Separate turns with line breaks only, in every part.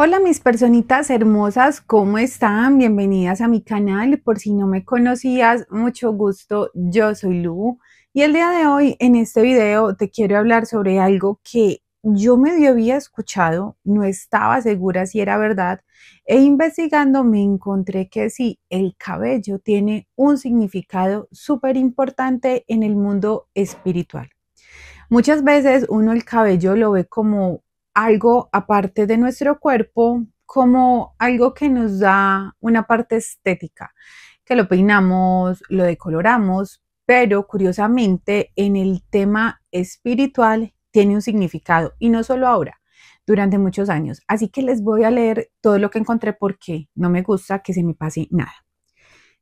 Hola mis personitas hermosas, ¿cómo están? Bienvenidas a mi canal. Por si no me conocías, mucho gusto. Yo soy Lu y el día de hoy en este video te quiero hablar sobre algo que yo medio había escuchado, no estaba segura si era verdad e investigando me encontré que sí, el cabello tiene un significado súper importante en el mundo espiritual. Muchas veces uno el cabello lo ve como algo aparte de nuestro cuerpo como algo que nos da una parte estética, que lo peinamos, lo decoloramos, pero curiosamente en el tema espiritual tiene un significado y no solo ahora, durante muchos años. Así que les voy a leer todo lo que encontré porque no me gusta que se me pase nada.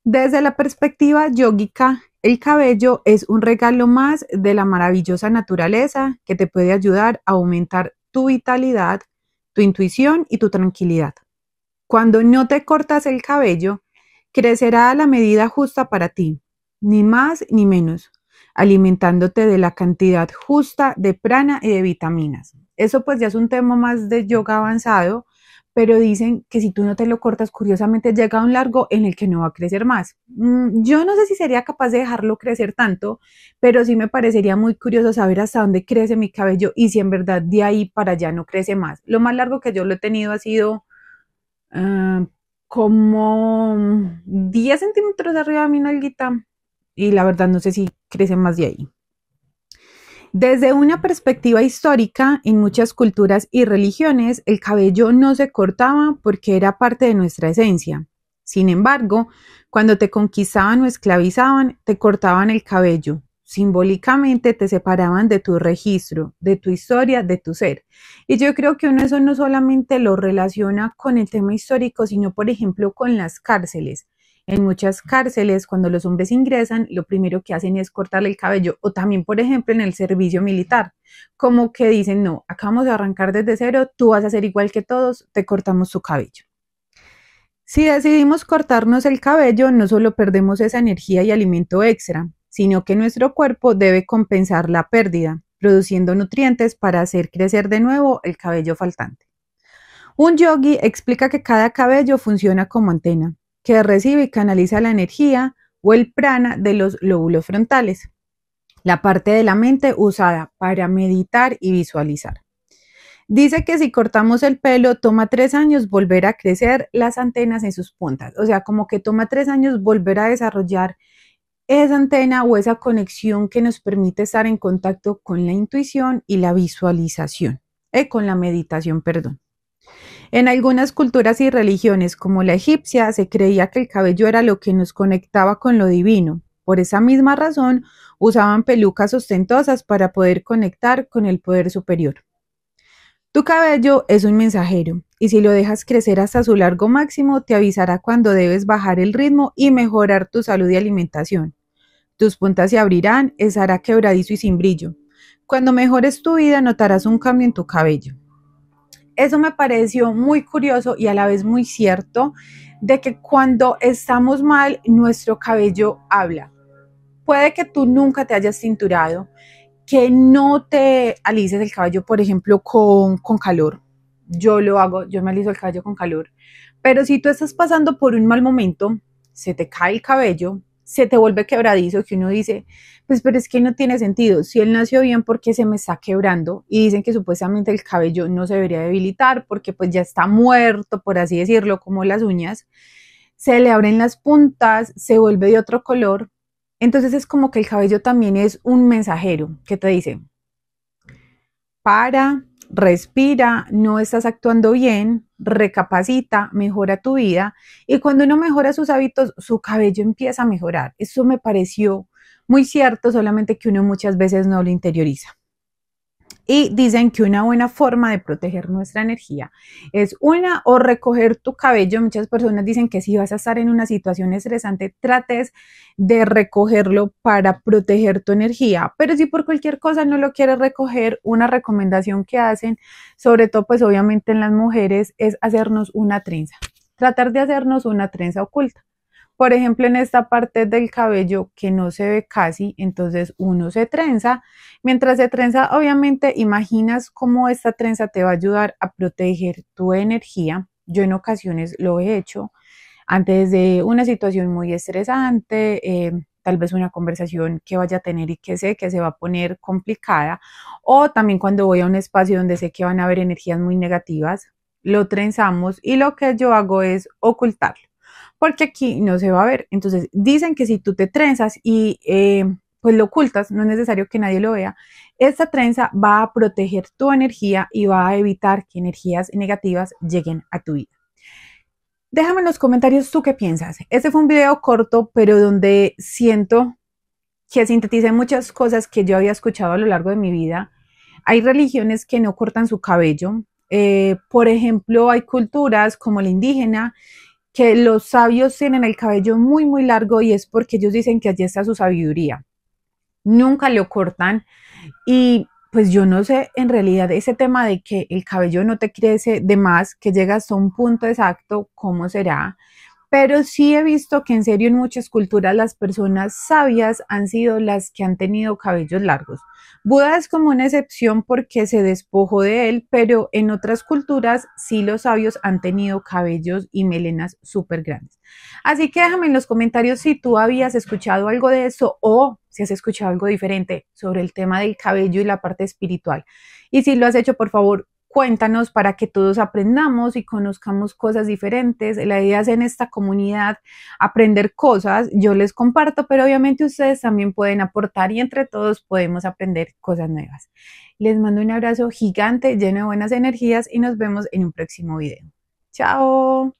Desde la perspectiva yógica, el cabello es un regalo más de la maravillosa naturaleza que te puede ayudar a aumentar tu vitalidad, tu intuición y tu tranquilidad. Cuando no te cortas el cabello, crecerá a la medida justa para ti, ni más ni menos, alimentándote de la cantidad justa de prana y de vitaminas. Eso pues ya es un tema más de yoga avanzado, pero dicen que si tú no te lo cortas, curiosamente llega a un largo en el que no va a crecer más. Mm, yo no sé si sería capaz de dejarlo crecer tanto, pero sí me parecería muy curioso saber hasta dónde crece mi cabello y si en verdad de ahí para allá no crece más. Lo más largo que yo lo he tenido ha sido ah, como 10 centímetros de arriba de mi nalguita y la verdad no sé si crece más de ahí. Desde una perspectiva histórica, en muchas culturas y religiones, el cabello no se cortaba porque era parte de nuestra esencia. Sin embargo, cuando te conquistaban o esclavizaban, te cortaban el cabello. Simbólicamente te separaban de tu registro, de tu historia, de tu ser. Y yo creo que uno eso no solamente lo relaciona con el tema histórico, sino por ejemplo con las cárceles. En muchas cárceles, cuando los hombres ingresan, lo primero que hacen es cortarle el cabello. O también, por ejemplo, en el servicio militar, como que dicen, no, acabamos de arrancar desde cero, tú vas a ser igual que todos, te cortamos tu cabello. Si decidimos cortarnos el cabello, no solo perdemos esa energía y alimento extra, sino que nuestro cuerpo debe compensar la pérdida, produciendo nutrientes para hacer crecer de nuevo el cabello faltante. Un yogi explica que cada cabello funciona como antena, que recibe y canaliza la energía o el prana de los lóbulos frontales, la parte de la mente usada para meditar y visualizar. Dice que si cortamos el pelo, toma tres años volver a crecer las antenas en sus puntas. O sea, como que toma tres años volver a desarrollar esa antena o esa conexión que nos permite estar en contacto con la intuición y la visualización, eh, con la meditación, perdón. En algunas culturas y religiones, como la egipcia, se creía que el cabello era lo que nos conectaba con lo divino. Por esa misma razón, usaban pelucas ostentosas para poder conectar con el poder superior. Tu cabello es un mensajero, y si lo dejas crecer hasta su largo máximo, te avisará cuando debes bajar el ritmo y mejorar tu salud y alimentación. Tus puntas se abrirán, estará quebradizo y sin brillo. Cuando mejores tu vida, notarás un cambio en tu cabello eso me pareció muy curioso y a la vez muy cierto de que cuando estamos mal, nuestro cabello habla. Puede que tú nunca te hayas cinturado, que no te alices el cabello, por ejemplo, con, con calor. Yo lo hago, yo me aliso el cabello con calor. Pero si tú estás pasando por un mal momento, se te cae el cabello, se te vuelve quebradizo que uno dice, pues pero es que no tiene sentido, si él nació bien, ¿por qué se me está quebrando? Y dicen que supuestamente el cabello no se debería debilitar porque pues ya está muerto, por así decirlo, como las uñas, se le abren las puntas, se vuelve de otro color, entonces es como que el cabello también es un mensajero que te dice, para, respira, no estás actuando bien, recapacita, mejora tu vida. Y cuando uno mejora sus hábitos, su cabello empieza a mejorar. Eso me pareció muy cierto, solamente que uno muchas veces no lo interioriza y dicen que una buena forma de proteger nuestra energía es una o recoger tu cabello. Muchas personas dicen que si vas a estar en una situación estresante, trates de recogerlo para proteger tu energía. Pero si por cualquier cosa no lo quieres recoger, una recomendación que hacen, sobre todo pues obviamente en las mujeres, es hacernos una trenza. Tratar de hacernos una trenza oculta. Por ejemplo, en esta parte del cabello que no se ve casi, entonces uno se trenza. Mientras se trenza, obviamente imaginas cómo esta trenza te va a ayudar a proteger tu energía. Yo en ocasiones lo he hecho antes de una situación muy estresante, eh, tal vez una conversación que vaya a tener y que sé que se va a poner complicada, o también cuando voy a un espacio donde sé que van a haber energías muy negativas, lo trenzamos y lo que yo hago es ocultarlo porque aquí no se va a ver. Entonces, dicen que si tú te trenzas y eh, pues lo ocultas, no es necesario que nadie lo vea, esta trenza va a proteger tu energía y va a evitar que energías negativas lleguen a tu vida. Déjame en los comentarios tú qué piensas. Este fue un video corto, pero donde siento que sinteticé muchas cosas que yo había escuchado a lo largo de mi vida. Hay religiones que no cortan su cabello. Eh, por ejemplo, hay culturas como la indígena que los sabios tienen el cabello muy, muy largo y es porque ellos dicen que allí está su sabiduría. Nunca lo cortan y pues yo no sé en realidad ese tema de que el cabello no te crece de más, que llegas a un punto exacto, ¿cómo será? pero sí he visto que en serio en muchas culturas las personas sabias han sido las que han tenido cabellos largos. Buda es como una excepción porque se despojó de él, pero en otras culturas sí los sabios han tenido cabellos y melenas súper grandes. Así que déjame en los comentarios si tú habías escuchado algo de eso o si has escuchado algo diferente sobre el tema del cabello y la parte espiritual. Y si lo has hecho, por favor, cuéntanos para que todos aprendamos y conozcamos cosas diferentes. La idea es en esta comunidad aprender cosas, yo les comparto, pero obviamente ustedes también pueden aportar y entre todos podemos aprender cosas nuevas. Les mando un abrazo gigante, lleno de buenas energías y nos vemos en un próximo video. Chao.